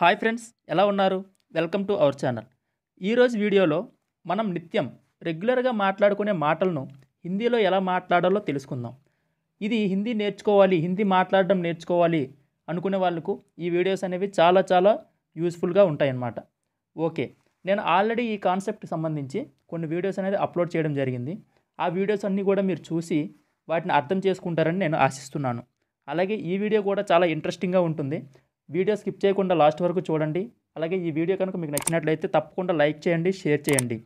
hi friends ఎలా ఉన్నారు welcome to our channel ఈరోజు వీడియోలో మనం నిత్యం రెగ్యులర్గా మాట్లాడుకునే మాటలను హిందీలో ఎలా మాట్లాడాలో తెలుసుకుందాం ఇది హిందీ నేర్చుకోవాలి హిందీ మాట్లాడడం నేర్చుకోవాలి అనుకునే వాళ్ళకు ఈ వీడియోస్ అనేవి చాలా చాలా యూస్ఫుల్గా ఉంటాయన్నమాట ఓకే నేను ఆల్రెడీ ఈ కాన్సెప్ట్కి సంబంధించి కొన్ని వీడియోస్ అనేది అప్లోడ్ చేయడం జరిగింది ఆ వీడియోస్ అన్నీ కూడా మీరు చూసి వాటిని అర్థం చేసుకుంటారని నేను ఆశిస్తున్నాను అలాగే ఈ వీడియో కూడా చాలా ఇంట్రెస్టింగ్గా ఉంటుంది వీడియో స్కిప్ చేయకుండా లాస్ట్ వరకు చూడండి అలాగే ఈ వీడియో కనుక మీకు నచ్చినట్లయితే తప్పకుండా లైక్ చేయండి షేర్ చేయండి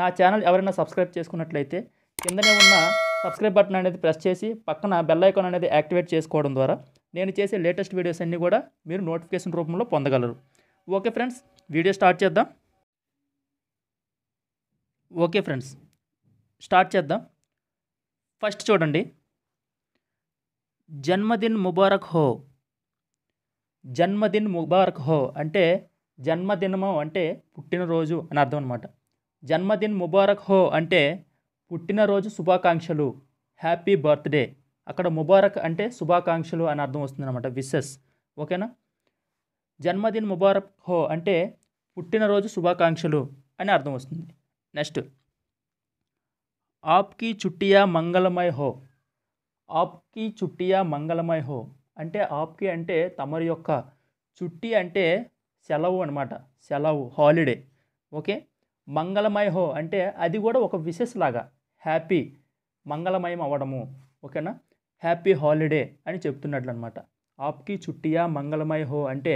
నా ఛానల్ ఎవరైనా సబ్స్క్రైబ్ చేసుకున్నట్లయితే కిందనే ఉన్న సబ్స్క్రైబ్ బటన్ అనేది ప్రెస్ చేసి పక్కన బెల్ ఐకాన్ అనేది యాక్టివేట్ చేసుకోవడం ద్వారా నేను చేసే లేటెస్ట్ వీడియోస్ అన్నీ కూడా మీరు నోటిఫికేషన్ రూపంలో పొందగలరు ఓకే ఫ్రెండ్స్ వీడియో స్టార్ట్ చేద్దాం ఓకే ఫ్రెండ్స్ స్టార్ట్ చేద్దాం ఫస్ట్ చూడండి జన్మదిన్ ముబారక్ హో జన్మదిన్ ముబారక్ హో అంటే జన్మదినము అంటే పుట్టినరోజు అని అర్థం అనమాట జన్మదిన్ ముబారక్ హో అంటే పుట్టినరోజు శుభాకాంక్షలు హ్యాపీ బర్త్డే అక్కడ ముబారక్ అంటే శుభాకాంక్షలు అని అర్థం వస్తుందన్నమాట విసెస్ ఓకేనా జన్మదిన్ ముబారక్ హో అంటే పుట్టినరోజు శుభాకాంక్షలు అని అర్థం వస్తుంది నెక్స్ట్ ఆప్కి చుట్టియా మంగళమై హో ఆప్కి చుట్టియా మంగళమై హో అంటే ఆప్కి అంటే తమరి యొక్క చుట్టి అంటే సెలవు అనమాట సెలవు హాలిడే ఓకే మంగళమయ హో అంటే అది కూడా ఒక విశెస్ లాగా హ్యాపీ మంగళమయం అవ్వడము ఓకేనా హ్యాపీ హాలిడే అని చెప్తున్నట్లు అనమాట ఆప్కి చుట్టియా మంగళమయ హో అంటే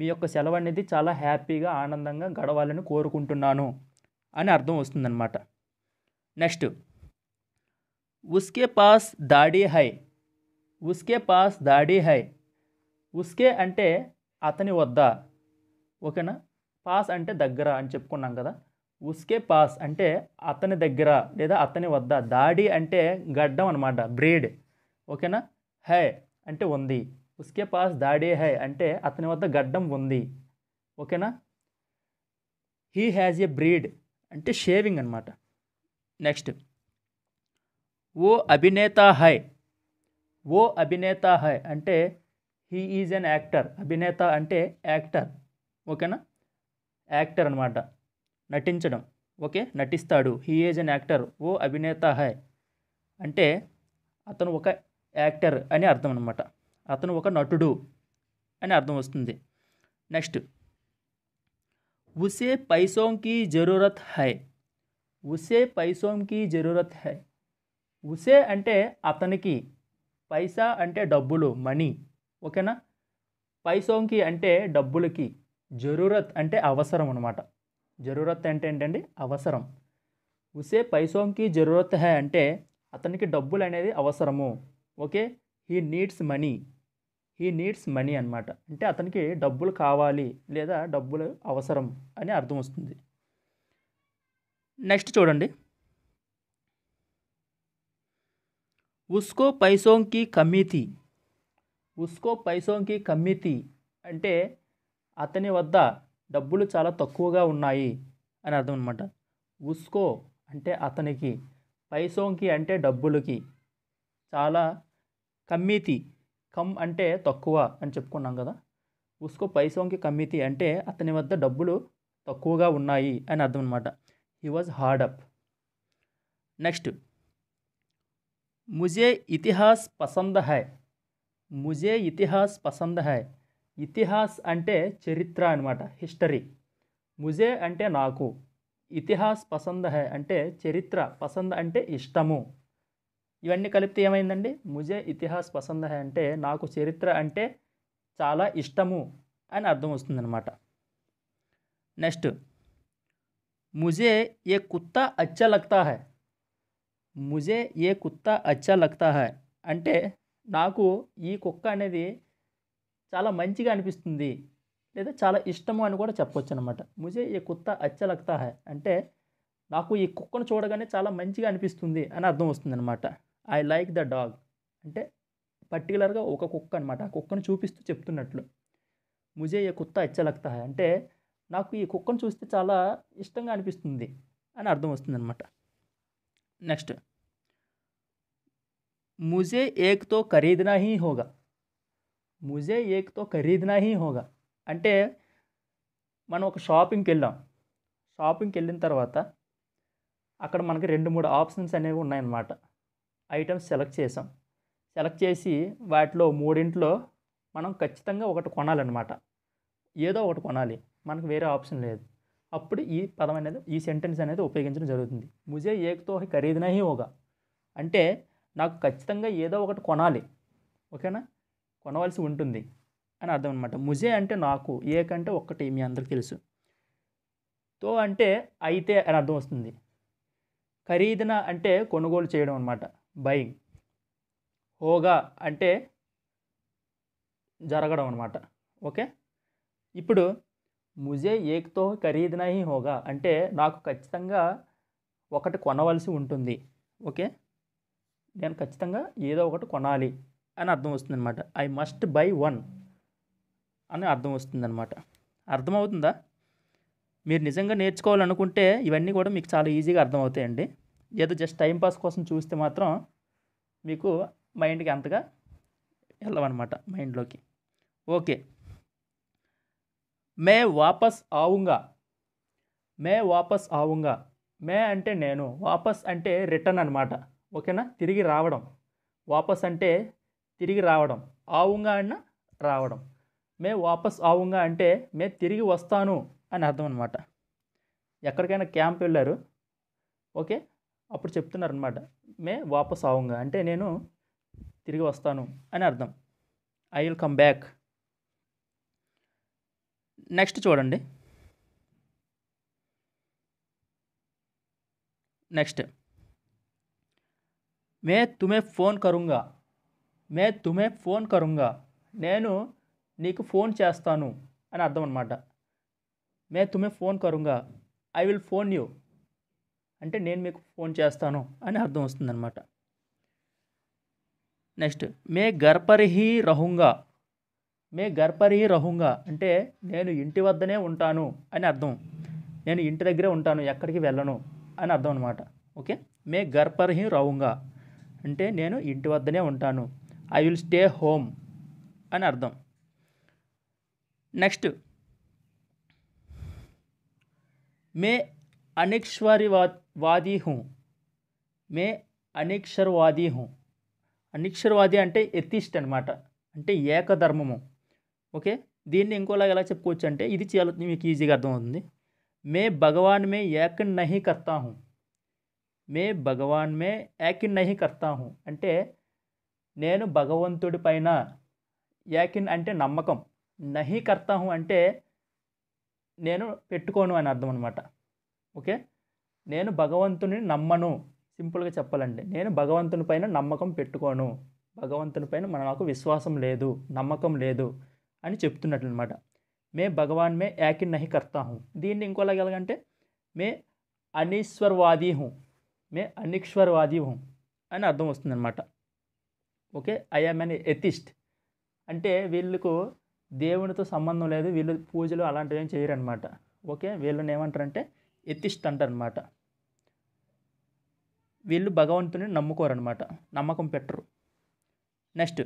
మీ యొక్క సెలవు అనేది చాలా హ్యాపీగా ఆనందంగా గడవాలని కోరుకుంటున్నాను అని అర్థం వస్తుందన్నమాట నెక్స్ట్ ఉస్కే పాస్ దాడి హై ఉస్కే పాస్ దాడి హై ఉస్కే అంటే అతని వద్ద ఓకేనా పాస్ అంటే దగ్గర అని చెప్పుకున్నాం కదా ఉస్కే పాస్ అంటే అతని దగ్గర లేదా అతని వద్ద దాడి అంటే గడ్డం అనమాట బ్రీడ్ ఓకేనా హై అంటే ఉంది ఉస్కే పాస్ దాడి హై అంటే అతని వద్ద గడ్డం ఉంది ఓకేనా హీ హ్యాజ్ ఏ బ్రీడ్ అంటే షేవింగ్ అనమాట నెక్స్ట్ ఓ అభినేత హై ఓ అభినేత హై అంటే హీ ఈజ్ అన్ యాక్టర్ అభినేత అంటే యాక్టర్ ఓకేనా యాక్టర్ అనమాట నటించడం ఓకే నటిస్తాడు హీ ఈజ్ అన్ యాక్టర్ ఓ అభినేత హై అంటే అతను ఒక యాక్టర్ అని అర్థం అనమాట అతను ఒక నటుడు అని అర్థం వస్తుంది నెక్స్ట్ ఉసే పైసోంకి జరూరత్ హై ఉసే పైసోంకి జరూరత్ హై ఉసే అంటే అతనికి పైసా అంటే డబ్బులు మనీ ఓకేనా పైసోంకి అంటే డబ్బులకి జరూరత్ అంటే అవసరం అనమాట జరూరత్ అంటే ఏంటండి అవసరం ఉసే పైసోంకి జరూరత్ హే అంటే అతనికి డబ్బులు అనేది అవసరము okay he needs money he needs money అనమాట అంటే అతనికి డబ్బులు కావాలి లేదా డబ్బులు అవసరం అని అర్థం వస్తుంది నెక్స్ట్ చూడండి ఉస్కో పైసోంకి కమ్మితి ఉస్కో పైసోంకి కమ్మితి అంటే అతని వద్ద డబ్బులు చాలా తక్కువగా ఉన్నాయి అని అర్థం అనమాట ఉస్కో అంటే అతనికి పైసోంకి అంటే డబ్బులకి చాలా కమ్మితి కమ్ అంటే తక్కువ అని చెప్పుకున్నాం కదా ఉస్కో పైసోంకి కమ్మితి అంటే అతని వద్ద డబ్బులు తక్కువగా ఉన్నాయి అని అర్థం అనమాట he was hard up next ముజే ఇతిహాస్ పసంద హై ముజే ఇతిహాస్ పసంద హై ఇతిహాస్ అంటే చరిత్ర అనమాట హిస్టరీ ముజే అంటే నాకు ఇతిహాస్ పసంద హై అంటే చరిత్ర పసంద అంటే ఇష్టము ఇవన్నీ కలిపితే ఏమైందండి ముజే ఇతిహాస్ పసంద హై అంటే నాకు చరిత్ర అంటే చాలా ఇష్టము అని అర్థం వస్తుందన్నమాట నెక్స్ట్ ముజే ఏ కుత్తా అచ్చా లగ్తా హై ముజే ఏ కుత్త అచ్చా లక్తా హై అంటే నాకు ఈ కుక్క అనేది చాలా మంచిగా అనిపిస్తుంది లేదా చాలా ఇష్టము అని కూడా చెప్పొచ్చు అనమాట ముజే ఈ కుత్త అచ్చా లక్తా హై అంటే నాకు ఈ కుక్కను చూడగానే చాలా మంచిగా అనిపిస్తుంది అని అర్థం వస్తుంది అనమాట ఐ లైక్ ద డాగ్ అంటే పర్టికులర్గా ఒక కుక్క అనమాట ఆ కుక్కను చూపిస్తూ చెప్తున్నట్లు ముజే ఈ కుత్త అచ్చా లగ్తా హై అంటే నాకు ఈ కుక్కను చూస్తే చాలా ఇష్టంగా అనిపిస్తుంది అని అర్థం వస్తుందన్నమాట నెక్స్ట్ मुझे एक तो खरीदना ही होगा ముజే ఏక్తో ఖరీదనా హీ హోగా అంటే మనం ఒక షాపింగ్కి వెళ్ళాం షాపింగ్కి వెళ్ళిన తర్వాత అక్కడ మనకి రెండు మూడు ఆప్షన్స్ అనేవి ఉన్నాయన్నమాట ఐటమ్స్ సెలెక్ట్ చేసాం సెలెక్ట్ చేసి వాటిలో మూడింట్లో మనం ఖచ్చితంగా ఒకటి కొనాలన్నమాట ఏదో ఒకటి కొనాలి మనకు వేరే ఆప్షన్ లేదు అప్పుడు ఈ పదం అనేది ఈ సెంటెన్స్ అనేది ఉపయోగించడం జరుగుతుంది ముజే ఏక్తో ఖరీదనహి హోగా అంటే నాకు ఖచ్చితంగా ఏదో ఒకటి కొనాలి ఓకేనా కొనవలసి ఉంటుంది అని అర్థం అనమాట ముజే అంటే నాకు ఏ కంటే ఒక్కటి మీ అందరికి తెలుసు తో అంటే అయితే అని అర్థం వస్తుంది ఖరీదన అంటే కొనుగోలు చేయడం అనమాట బయింగ్ హోగా అంటే జరగడం అనమాట ఓకే ఇప్పుడు ముజే ఏక్తో ఖరీదనహి హోగా అంటే నాకు ఖచ్చితంగా ఒకటి కొనవలసి ఉంటుంది ఓకే నేను ఖచ్చితంగా ఏదో ఒకటి కొనాలి అని అర్థం వస్తుందన్నమాట ఐ మస్ట్ బై వన్ అని అర్థం వస్తుందన్నమాట అర్థమవుతుందా మీరు నిజంగా నేర్చుకోవాలనుకుంటే ఇవన్నీ కూడా మీకు చాలా ఈజీగా అర్థమవుతాయండి ఏదో జస్ట్ టైంపాస్ కోసం చూస్తే మాత్రం మీకు మైండ్కి అంతగా వెళ్ళవన్నమాట మైండ్లోకి ఓకే మే వాపస్ ఆవుగా మే వాపస్ ఆవుగా మే అంటే నేను వాపస్ అంటే రిటర్న్ అనమాట ఓకేనా తిరిగి రావడం వాపస్ అంటే తిరిగి రావడం ఆవుంగా అన్న రావడం మే వాపస్ ఆవుంగా అంటే మే తిరిగి వస్తాను అని అర్థం అనమాట ఎక్కడికైనా క్యాంప్ వెళ్ళారు ఓకే అప్పుడు చెప్తున్నారు అనమాట మే వాపస్ ఆవుగా అంటే నేను తిరిగి వస్తాను అని అర్థం I will come back next చూడండి నెక్స్ట్ మే తుమే ఫోన్ కరుంగా మే తుమే ఫోన్ కరుంగా నేను నీకు ఫోన్ చేస్తాను అని అర్థం అనమాట మే తుమే ఫోన్ కరుంగా ఐ విల్ ఫోన్ యూ అంటే నేను మీకు ఫోన్ చేస్తాను అని అర్థం వస్తుందన్నమాట నెక్స్ట్ మే గర్పరిహి రహుంగా మే గర్పరిహి రహుంగా అంటే నేను ఇంటి వద్దనే ఉంటాను అని అర్థం నేను ఇంటి దగ్గరే ఉంటాను ఎక్కడికి వెళ్ళను అని అర్థం అనమాట ఓకే మే గర్పరిహి రహుంగా అంటే నేను ఇంటి వద్దనే ఉంటాను ఐ విల్ స్టే హోమ్ అని అర్థం నెక్స్ట్ మే అనిక్ష్వరి వాది హూ మే అనిక్షర్వాది హూ అనిక్షర్వాది అంటే ఎథిస్ట్ అనమాట అంటే ఏకధర్మము ఓకే దీన్ని ఇంకోలాగా ఎలా చెప్పుకోవచ్చు అంటే ఇది చాలా మీకు ఈజీగా అర్థమవుతుంది మే భగవాన్ మే ఏక నహి కర్తాహం మే భగవాన్ మే యాకిన్ నహి కర్తాహు అంటే నేను భగవంతుడి పైన యాకిన్ అంటే నమ్మకం నహి కర్తాహు అంటే నేను పెట్టుకోను అని అర్థం అనమాట ఓకే నేను భగవంతుని నమ్మను సింపుల్గా చెప్పాలండి నేను భగవంతుని పైన నమ్మకం పెట్టుకోను భగవంతుని పైన మన నాకు విశ్వాసం లేదు నమ్మకం లేదు అని చెప్తున్నట్లు అనమాట మే భగవాన్ మే యాకిన్ నహి కర్తాహు దీన్ని ఇంకోలా గలగంటే మే అనీశ్వర్వాదీహు మే అనిక్షవరవాది హోం అని అర్థం వస్తుందన్నమాట okay I am an atheist అంటే వీళ్ళకు దేవునితో సంబంధం లేదు వీళ్ళు పూజలు అలాంటివి ఏం చేయరనమాట ఓకే వీళ్ళని ఏమంటారంటే ఎథిస్ట్ అంటారనమాట వీళ్ళు భగవంతుని నమ్ముకోరనమాట నమ్మకం పెట్టరు నెక్స్ట్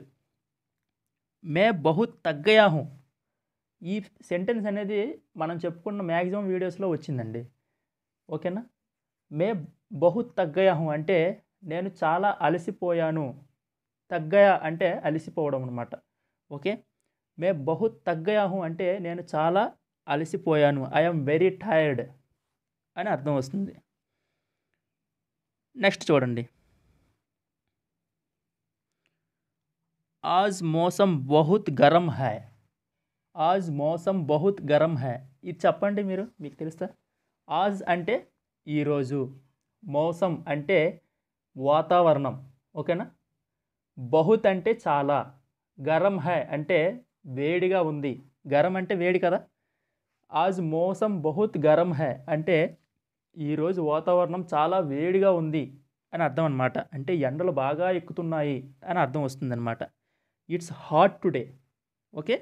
మే బహు తగ్గయాహు ఈ సెంటెన్స్ అనేది మనం చెప్పుకున్న మ్యాక్సిమం వీడియోస్లో వచ్చిందండి ఓకేనా మే బహు తగ్గయాహం అంటే నేను చాలా అలసిపోయాను తగ్గయా అంటే అలసిపోవడం అనమాట ఓకే మే బహు తగ్గయాహం అంటే నేను చాలా అలసిపోయాను ఐఎమ్ వెరీ టైర్డ్ అని అర్థం వస్తుంది నెక్స్ట్ చూడండి ఆజ్ మోసం బహుత్ గరం హై ఆజ్ మోసం బహుత్ గరం హై ఇది చెప్పండి మీరు మీకు తెలుస్తా ఆజ్ అంటే ఈరోజు మోసం అంటే వాతావరణం ఓకేనా బహుత్ అంటే చాలా గరం హై అంటే వేడిగా ఉంది గరం అంటే వేడి కదా ఆజ్ మోసం బహుత్ గరం హై అంటే ఈరోజు వాతావరణం చాలా వేడిగా ఉంది అని అర్థం అనమాట అంటే ఎండలు బాగా ఎక్కుతున్నాయి అని అర్థం వస్తుందన్నమాట ఇట్స్ హాట్ టుడే ఓకే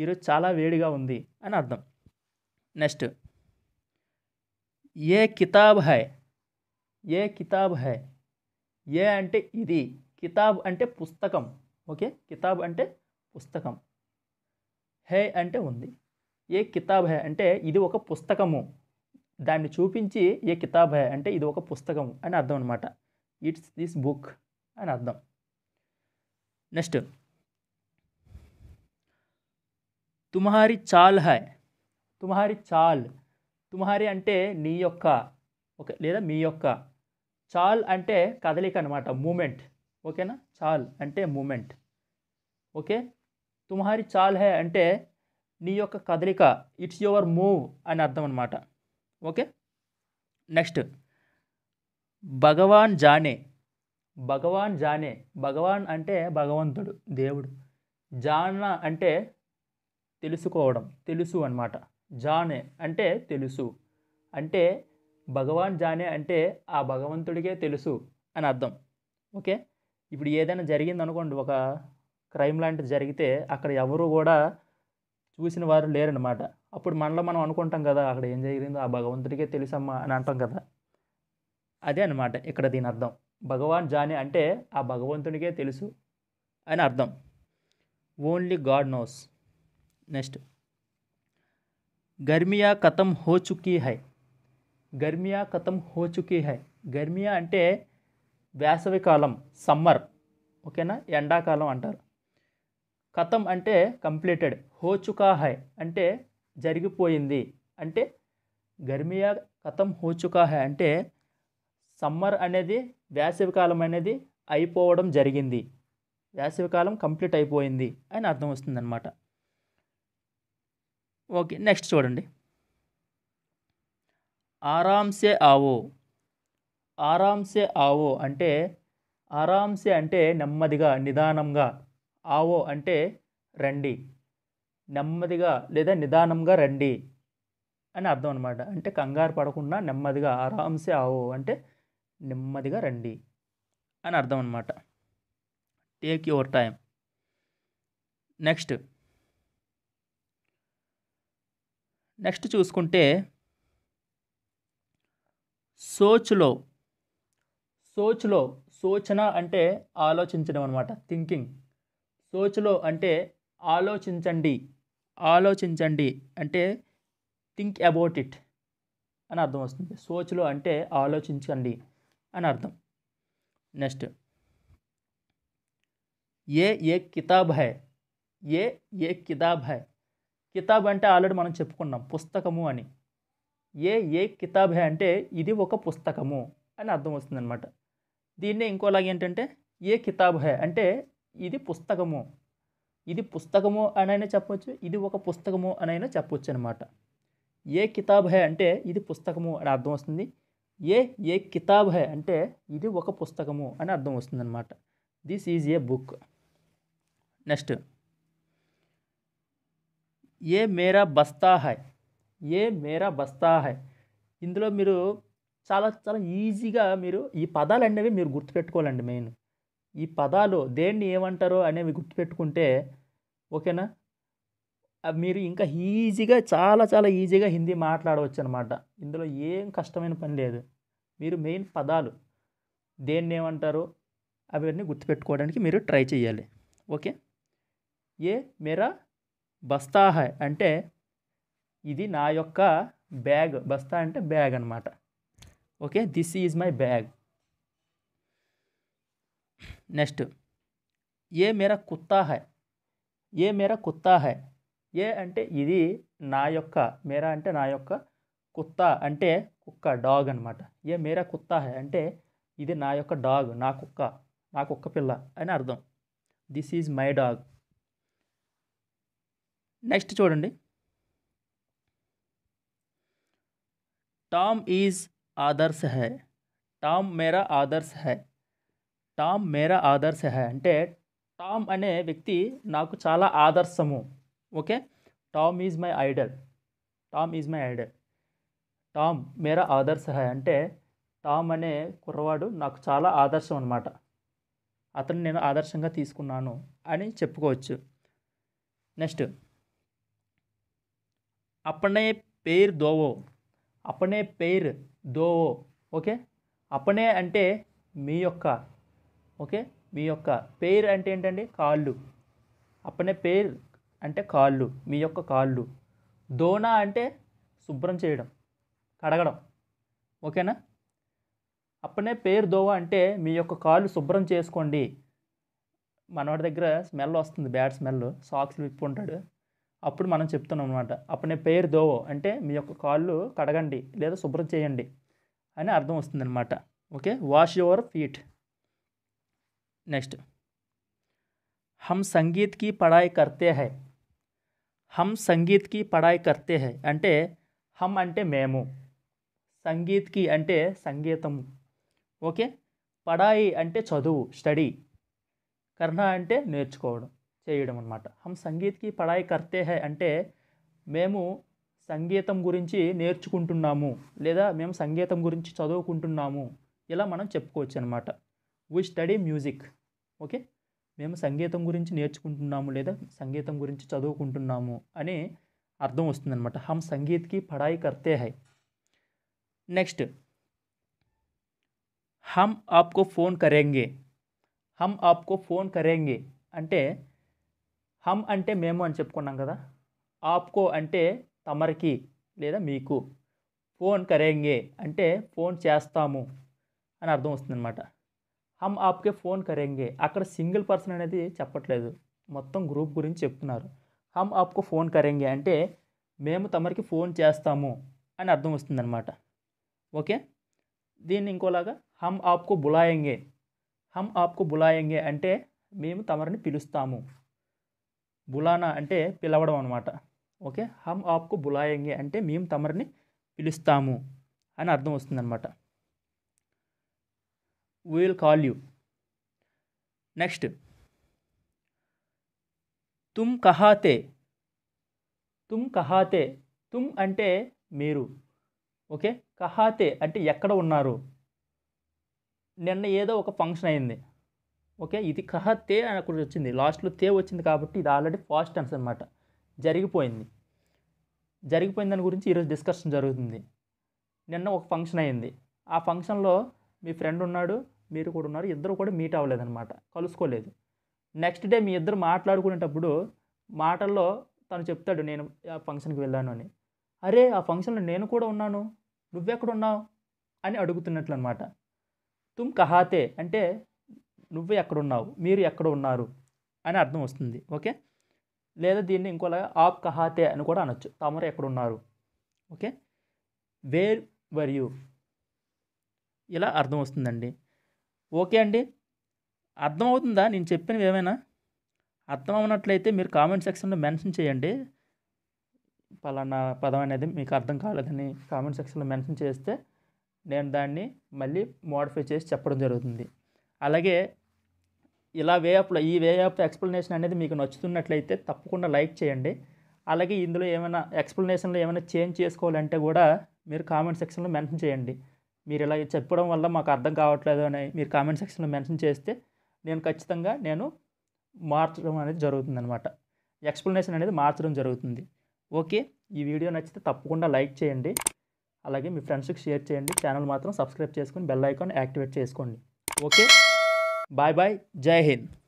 ఈరోజు చాలా వేడిగా ఉంది అని అర్థం నెక్స్ట్ ఏ కితాబ్ హై ఏ కితాబ్ హై ఏ అంటే ఇది కితాబ్ అంటే పుస్తకం ఓకే కితాబ్ అంటే పుస్తకం హే అంటే ఉంది ఏ కితాబ్ హై అంటే ఇది ఒక పుస్తకము దాన్ని చూపించి ఏ కితాబ్ హై అంటే ఇది ఒక పుస్తకము అని అర్థం అనమాట ఇట్స్ దిస్ బుక్ అని అర్థం నెక్స్ట్ తుమ్హారి చాల్ హై తుమహారి చాల్ తుమహారి అంటే నీ యొక్క ఒక లేదా మీ యొక్క చాల్ అంటే కదలిక అనమాట మూమెంట్ ఓకేనా చాల్ అంటే మూమెంట్ ఓకే తుమ్హారి చాల్ హే అంటే నీ యొక్క కదలిక ఇట్స్ యువర్ మూవ్ అని అర్థం అనమాట ఓకే నెక్స్ట్ భగవాన్ జానే భగవాన్ జానే భగవాన్ అంటే భగవంతుడు దేవుడు జాన అంటే తెలుసుకోవడం తెలుసు అనమాట జానే అంటే తెలుసు అంటే భగవాన్ జానే అంటే ఆ భగవంతుడికే తెలుసు అని అర్థం ఓకే ఇప్పుడు ఏదైనా జరిగింది అనుకోండి ఒక క్రైమ్ లాంటిది జరిగితే అక్కడ ఎవరు కూడా చూసిన వారు లేరనమాట అప్పుడు మనలో మనం అనుకుంటాం కదా అక్కడ ఏం జరిగిందో ఆ భగవంతుడికే తెలుసమ్మా అని అంటాం కదా అదే అనమాట ఇక్కడ దీని అర్థం భగవాన్ జానే అంటే ఆ భగవంతునికే తెలుసు అని అర్థం ఓన్లీ గాడ్ నోస్ నెక్స్ట్ గర్మియా కథం హోచుకీ హై గర్మియా కథం హోచుకీ హై గర్మియా అంటే వేసవికాలం సమ్మర్ ఓకేనా ఎండాకాలం అంటారు కథం అంటే కంప్లీటెడ్ హోచుకా హై అంటే జరిగిపోయింది అంటే గర్మియా కథం హోచుకా హై అంటే సమ్మర్ అనేది వేసవికాలం అనేది అయిపోవడం జరిగింది వేసవికాలం కంప్లీట్ అయిపోయింది అని అర్థం వస్తుందన్నమాట ఓకే నెక్స్ట్ చూడండి ఆరామ్సే ఆవో ఆరామ్సే ఆవో అంటే ఆరామ్సే అంటే నెమ్మదిగా నిదానంగా ఆవో అంటే రండి నెమ్మదిగా లేదా నిదానంగా రండి అని అర్థం అనమాట అంటే కంగారు పడకుండా నెమ్మదిగా ఆరామ్సే ఆవో అంటే నెమ్మదిగా రండి అని అర్థం అనమాట take your time next next చూసుకుంటే సోచ్లో సోచ్లో సోచన అంటే ఆలోచించడం అనమాట థింకింగ్ సోచ్లో అంటే ఆలోచించండి ఆలోచించండి అంటే థింక్ అబౌట్ ఇట్ అని అర్థం వస్తుంది సోచ్లో అంటే ఆలోచించండి అని అర్థం నెక్స్ట్ ఏ ఏ కితాబ్ హై ఏ ఏ కితాబ్ హై కితాబ్ అంటే ఆల్రెడీ మనం చెప్పుకున్నాం పుస్తకము అని ఏ ఏ కితాబ్ హే అంటే ఇది ఒక పుస్తకము అని అర్థం వస్తుందన్నమాట దీన్నే ఇంకోలాగా ఏంటంటే ఏ కితాబ్ హే అంటే ఇది పుస్తకము ఇది పుస్తకము అనైనా చెప్పవచ్చు ఇది ఒక పుస్తకము అనైనా చెప్పవచ్చు అనమాట ఏ కితాబ్ హే అంటే ఇది పుస్తకము అని అర్థం వస్తుంది ఏ ఏ కితాబ్ హే అంటే ఇది ఒక పుస్తకము అని అర్థం అనమాట this is a book next ఏ మేరా బస్తా హై ఏ మేరా బస్తా హై ఇందులో మీరు చాలా చాలా ఈజీగా మీరు ఈ పదాలు అనేవి మీరు గుర్తుపెట్టుకోవాలండి మెయిన్ ఈ పదాలు దేన్ని ఏమంటారో అనేవి గుర్తుపెట్టుకుంటే ఓకేనా మీరు ఇంకా ఈజీగా చాలా చాలా ఈజీగా హిందీ మాట్లాడవచ్చు అనమాట ఇందులో ఏం కష్టమైన పని లేదు మీరు మెయిన్ పదాలు దేన్ని ఏమంటారో అవన్నీ గుర్తుపెట్టుకోవడానికి మీరు ట్రై చేయాలి ఓకే ఏ మేరా బస్తా హై అంటే ఇది నా యొక్క బ్యాగ్ బస్తా అంటే బ్యాగ్ అనమాట okay this is my bag next ఏ మేర కుత్తా హై ఏ మేర కుత్తా హై ఏ అంటే ఇది నా యొక్క మేర అంటే నా యొక్క కుత్తా అంటే కుక్క డాగ్ అనమాట ఏ మేర కుత్తా హై అంటే ఇది నా యొక్క డాగ్ నా కుక్క నా కుక్క పిల్ల అని అర్థం this is my dog next చూడండి టామ్ ఈజ్ ఆదర్శ హై టామ్ మేరా ఆదర్శ హై టామ్ మేరా ఆదర్శ హై అంటే టామ్ అనే వ్యక్తి నాకు చాలా ఆదర్శము okay Tom is my idol Tom is my idol Tom మేరా ఆదర్శ హై అంటే టామ్ అనే కుర్రవాడు నాకు చాలా ఆదర్శం అనమాట అతను నేను ఆదర్శంగా తీసుకున్నాను అని చెప్పుకోవచ్చు నెక్స్ట్ అప్పనే పేర్ దోవో అపనే పేర్ దో ఓకే అపనే అంటే మీ యొక్క ఓకే మీ యొక్క పేర్ అంటే ఏంటండి కాళ్ళు అపనే పేర్ అంటే కాళ్ళు మీ యొక్క కాళ్ళు దోనా అంటే శుభ్రం చేయడం కడగడం ఓకేనా అప్పనే పేరు దోవ అంటే మీ యొక్క కాళ్ళు శుభ్రం చేసుకోండి మనవాడి దగ్గర స్మెల్ వస్తుంది బ్యాడ్ స్మెల్ సాక్స్లు విప్పుకుంటాడు అప్పుడు మనం చెప్తున్నాం అనమాట అప్పుడు పేరు దోవో అంటే మీ యొక్క కాళ్ళు కడగండి లేదా శుభ్రం చేయండి అని అర్థం వస్తుందన్నమాట okay wash your feet next హమ్ సంగీత్కి పడాయి కర్తే హై హమ్ సంగీత్కి పడాయి కర్తే హై అంటే హమ్ అంటే మేము సంగీత్కి అంటే సంగీతము ఓకే పడాయి అంటే చదువు స్టడీ కర్ణ అంటే నేర్చుకోవడం చేయడం అనమాట హమ్ సంగీత్కి పడాయి కర్తే హై అంటే మేము సంగీతం గురించి నేర్చుకుంటున్నాము లేదా మేము సంగీతం గురించి చదువుకుంటున్నాము ఇలా మనం చెప్పుకోవచ్చు అనమాట వి స్టడీ మ్యూజిక్ ఓకే మేము సంగీతం గురించి నేర్చుకుంటున్నాము లేదా సంగీతం గురించి చదువుకుంటున్నాము అని అర్థం వస్తుందన్నమాట హమ్ సంగీత్కి పడాయి కర్తే హై నెక్స్ట్ హమ్ ఆప్కో ఫోన్ కరేంగే హమ్ ఆప్కో ఫోన్ కరేంగే అంటే హమ్ అంటే మేము అని చెప్పుకున్నాం కదా ఆప్కో అంటే తమరికి లేదా మీకు ఫోన్ కరేంగే అంటే ఫోన్ చేస్తాము అని అర్థం వస్తుందన్నమాట హమ్ ఆప్కే ఫోన్ కరేంగే అక్కడ సింగిల్ పర్సన్ అనేది చెప్పట్లేదు మొత్తం గ్రూప్ గురించి చెప్తున్నారు హమ్ ఆప్కు ఫోన్ కరేంగే అంటే మేము తమరికి ఫోన్ చేస్తాము అని అర్థం వస్తుందన్నమాట ఓకే దీన్ని ఇంకోలాగా హమ్ ఆప్కు బులాయంగే హమ్ ఆప్కు బులాయంగే అంటే మేము తమరిని పిలుస్తాము బులానా అంటే పిలవడం అనమాట ఓకే హమ్ ఆప్కు బులాయంగి అంటే మేము తమరిని పిలుస్తాము అని అర్థం వస్తుందన్నమాట విల్ కాల్ యూ నెక్స్ట్ తుమ్ కహాతే తుమ్ కహాతే తుమ్ అంటే మీరు ఓకే కహాతే అంటే ఎక్కడ ఉన్నారు నిన్న ఏదో ఒక ఫంక్షన్ అయింది ఓకే ఇది కహ తే అని అక్కడ వచ్చింది లాస్ట్లో తే వచ్చింది కాబట్టి ఇది ఆల్రెడీ ఫాస్ట్ టెన్స్ అనమాట జరిగిపోయింది జరిగిపోయిన దాని గురించి ఈరోజు డిస్కషన్ జరుగుతుంది నిన్న ఒక ఫంక్షన్ అయింది ఆ ఫంక్షన్లో మీ ఫ్రెండ్ ఉన్నాడు మీరు కూడా ఉన్నారు ఇద్దరు కూడా మీట్ అవ్వలేదన్నమాట కలుసుకోలేదు నెక్స్ట్ డే మీ ఇద్దరు మాట్లాడుకునేటప్పుడు మాటల్లో తను చెప్తాడు నేను ఆ ఫంక్షన్కి వెళ్ళాను అని అరే ఆ ఫంక్షన్లో నేను కూడా ఉన్నాను నువ్వెక్కడ ఉన్నావు అని అడుగుతున్నట్లు అనమాట తుమ్ కహాతే అంటే నువ్వు ఉన్నావు మీరు ఎక్కడ ఉన్నారు అని అర్థం వస్తుంది ఓకే లేదా దీన్ని ఇంకోలాగా ఆప్ కహాతే అని కూడా అనొచ్చు తమరు ఉన్నారు ఓకే వేర్ వర్ యూ ఇలా అర్థం వస్తుందండి ఓకే అండి అర్థం అవుతుందా నేను చెప్పినవి ఏమైనా అర్థం అవునట్లయితే మీరు కామెంట్ సెక్షన్లో మెన్షన్ చేయండి పలానా పదం అనేది మీకు అర్థం కాలేదని కామెంట్ సెక్షన్లో మెన్షన్ చేస్తే నేను దాన్ని మళ్ళీ మోడిఫై చేసి చెప్పడం జరుగుతుంది అలాగే ఇలా వే ఆఫ్ ఈ వే ఆఫ్ ఎక్స్ప్లెనేషన్ అనేది మీకు నచ్చుతున్నట్లయితే తప్పకుండా లైక్ చేయండి అలాగే ఇందులో ఏమైనా ఎక్స్ప్లెనేషన్లో ఏమైనా చేంజ్ చేసుకోవాలంటే కూడా మీరు కామెంట్ సెక్షన్లో మెన్షన్ చేయండి మీరు ఇలా చెప్పడం వల్ల మాకు అర్థం కావట్లేదు అని మీరు కామెంట్ సెక్షన్లో మెన్షన్ చేస్తే నేను ఖచ్చితంగా నేను మార్చడం అనేది జరుగుతుంది అనమాట ఎక్స్ప్లెనేషన్ అనేది మార్చడం జరుగుతుంది ఓకే ఈ వీడియో నచ్చితే తప్పకుండా లైక్ చేయండి అలాగే మీ ఫ్రెండ్స్కి షేర్ చేయండి ఛానల్ మాత్రం సబ్స్క్రైబ్ చేసుకొని బెల్ ఐకాన్ యాక్టివేట్ చేసుకోండి ओके बाय बाय जय हिंद